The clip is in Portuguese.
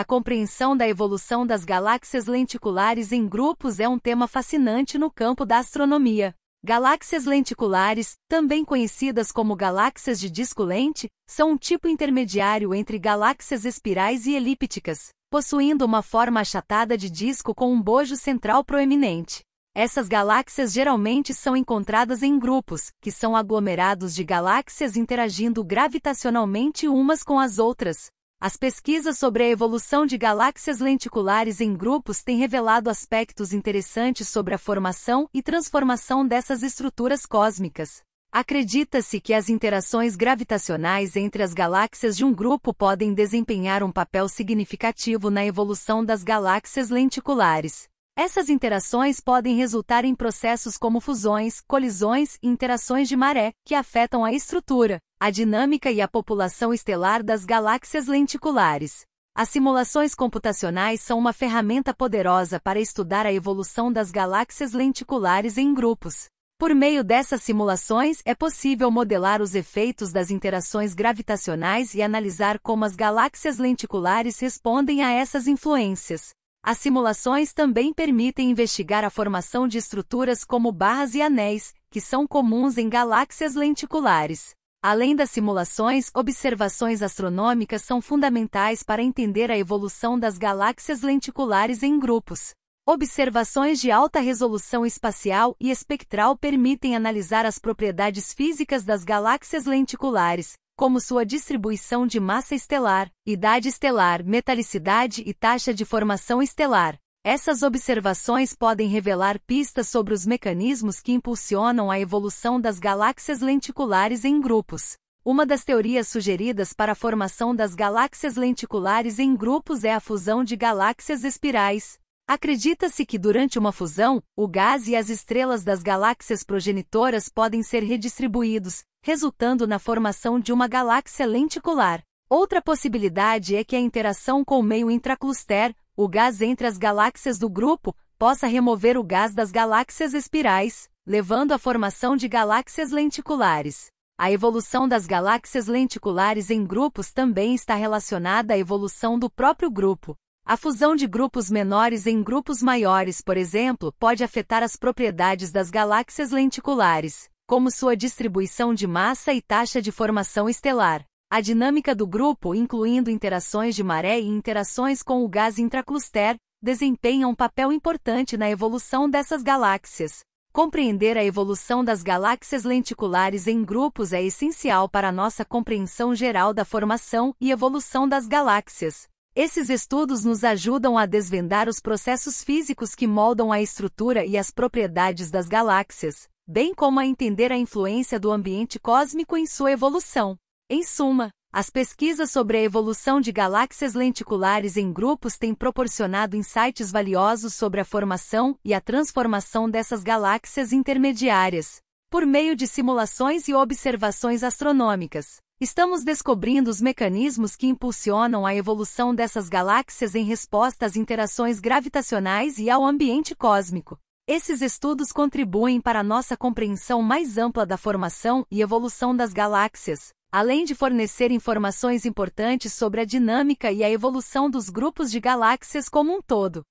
A compreensão da evolução das galáxias lenticulares em grupos é um tema fascinante no campo da astronomia. Galáxias lenticulares, também conhecidas como galáxias de disco lente, são um tipo intermediário entre galáxias espirais e elípticas, possuindo uma forma achatada de disco com um bojo central proeminente. Essas galáxias geralmente são encontradas em grupos, que são aglomerados de galáxias interagindo gravitacionalmente umas com as outras, as pesquisas sobre a evolução de galáxias lenticulares em grupos têm revelado aspectos interessantes sobre a formação e transformação dessas estruturas cósmicas. Acredita-se que as interações gravitacionais entre as galáxias de um grupo podem desempenhar um papel significativo na evolução das galáxias lenticulares. Essas interações podem resultar em processos como fusões, colisões e interações de maré, que afetam a estrutura, a dinâmica e a população estelar das galáxias lenticulares. As simulações computacionais são uma ferramenta poderosa para estudar a evolução das galáxias lenticulares em grupos. Por meio dessas simulações, é possível modelar os efeitos das interações gravitacionais e analisar como as galáxias lenticulares respondem a essas influências. As simulações também permitem investigar a formação de estruturas como barras e anéis, que são comuns em galáxias lenticulares. Além das simulações, observações astronômicas são fundamentais para entender a evolução das galáxias lenticulares em grupos. Observações de alta resolução espacial e espectral permitem analisar as propriedades físicas das galáxias lenticulares, como sua distribuição de massa estelar, idade estelar, metalicidade e taxa de formação estelar. Essas observações podem revelar pistas sobre os mecanismos que impulsionam a evolução das galáxias lenticulares em grupos. Uma das teorias sugeridas para a formação das galáxias lenticulares em grupos é a fusão de galáxias espirais, Acredita-se que durante uma fusão, o gás e as estrelas das galáxias progenitoras podem ser redistribuídos, resultando na formação de uma galáxia lenticular. Outra possibilidade é que a interação com o meio intracluster, o gás entre as galáxias do grupo, possa remover o gás das galáxias espirais, levando à formação de galáxias lenticulares. A evolução das galáxias lenticulares em grupos também está relacionada à evolução do próprio grupo. A fusão de grupos menores em grupos maiores, por exemplo, pode afetar as propriedades das galáxias lenticulares, como sua distribuição de massa e taxa de formação estelar. A dinâmica do grupo, incluindo interações de maré e interações com o gás intracluster, desempenha um papel importante na evolução dessas galáxias. Compreender a evolução das galáxias lenticulares em grupos é essencial para a nossa compreensão geral da formação e evolução das galáxias. Esses estudos nos ajudam a desvendar os processos físicos que moldam a estrutura e as propriedades das galáxias, bem como a entender a influência do ambiente cósmico em sua evolução. Em suma, as pesquisas sobre a evolução de galáxias lenticulares em grupos têm proporcionado insights valiosos sobre a formação e a transformação dessas galáxias intermediárias, por meio de simulações e observações astronômicas. Estamos descobrindo os mecanismos que impulsionam a evolução dessas galáxias em resposta às interações gravitacionais e ao ambiente cósmico. Esses estudos contribuem para a nossa compreensão mais ampla da formação e evolução das galáxias, além de fornecer informações importantes sobre a dinâmica e a evolução dos grupos de galáxias como um todo.